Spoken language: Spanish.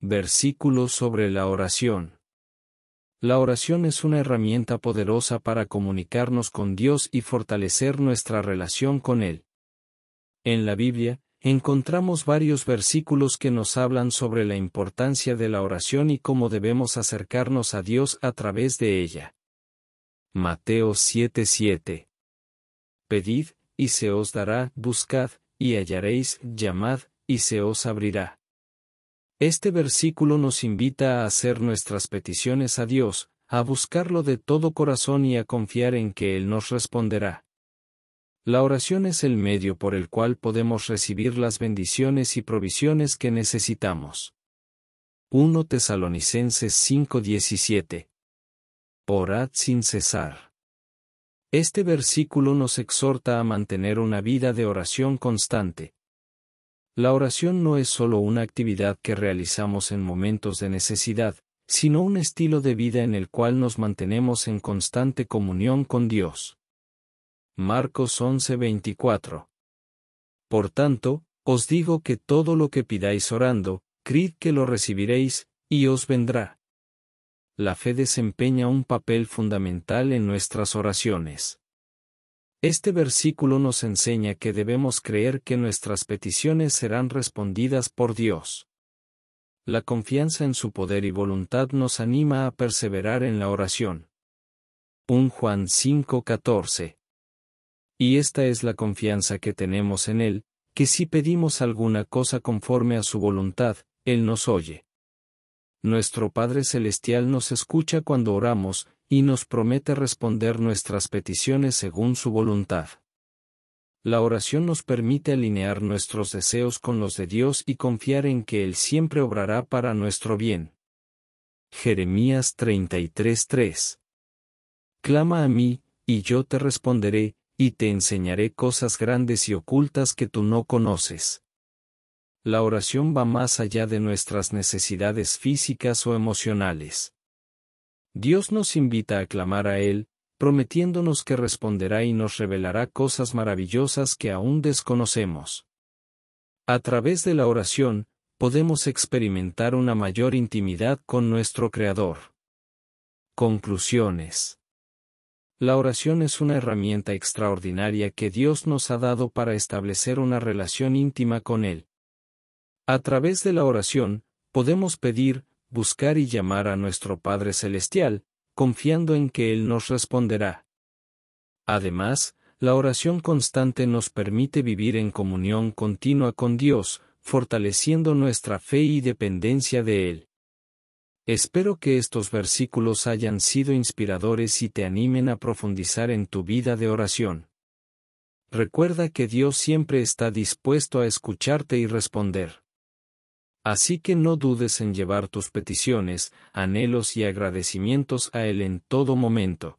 Versículos sobre la oración. La oración es una herramienta poderosa para comunicarnos con Dios y fortalecer nuestra relación con Él. En la Biblia, encontramos varios versículos que nos hablan sobre la importancia de la oración y cómo debemos acercarnos a Dios a través de ella. Mateo 7:7 Pedid, y se os dará, buscad, y hallaréis, llamad, y se os abrirá. Este versículo nos invita a hacer nuestras peticiones a Dios, a buscarlo de todo corazón y a confiar en que Él nos responderá. La oración es el medio por el cual podemos recibir las bendiciones y provisiones que necesitamos. 1 Tesalonicenses 5:17 Orad sin cesar. Este versículo nos exhorta a mantener una vida de oración constante. La oración no es solo una actividad que realizamos en momentos de necesidad, sino un estilo de vida en el cual nos mantenemos en constante comunión con Dios. Marcos 11:24 Por tanto, os digo que todo lo que pidáis orando, creed que lo recibiréis, y os vendrá. La fe desempeña un papel fundamental en nuestras oraciones. Este versículo nos enseña que debemos creer que nuestras peticiones serán respondidas por Dios. La confianza en su poder y voluntad nos anima a perseverar en la oración. 1 Juan 5:14 Y esta es la confianza que tenemos en Él, que si pedimos alguna cosa conforme a su voluntad, Él nos oye. Nuestro Padre Celestial nos escucha cuando oramos, y nos promete responder nuestras peticiones según su voluntad. La oración nos permite alinear nuestros deseos con los de Dios y confiar en que Él siempre obrará para nuestro bien. Jeremías 33:3 Clama a mí, y yo te responderé, y te enseñaré cosas grandes y ocultas que tú no conoces. La oración va más allá de nuestras necesidades físicas o emocionales. Dios nos invita a clamar a Él, prometiéndonos que responderá y nos revelará cosas maravillosas que aún desconocemos. A través de la oración, podemos experimentar una mayor intimidad con nuestro Creador. Conclusiones. La oración es una herramienta extraordinaria que Dios nos ha dado para establecer una relación íntima con Él. A través de la oración, podemos pedir, buscar y llamar a nuestro Padre Celestial, confiando en que Él nos responderá. Además, la oración constante nos permite vivir en comunión continua con Dios, fortaleciendo nuestra fe y dependencia de Él. Espero que estos versículos hayan sido inspiradores y te animen a profundizar en tu vida de oración. Recuerda que Dios siempre está dispuesto a escucharte y responder. Así que no dudes en llevar tus peticiones, anhelos y agradecimientos a Él en todo momento.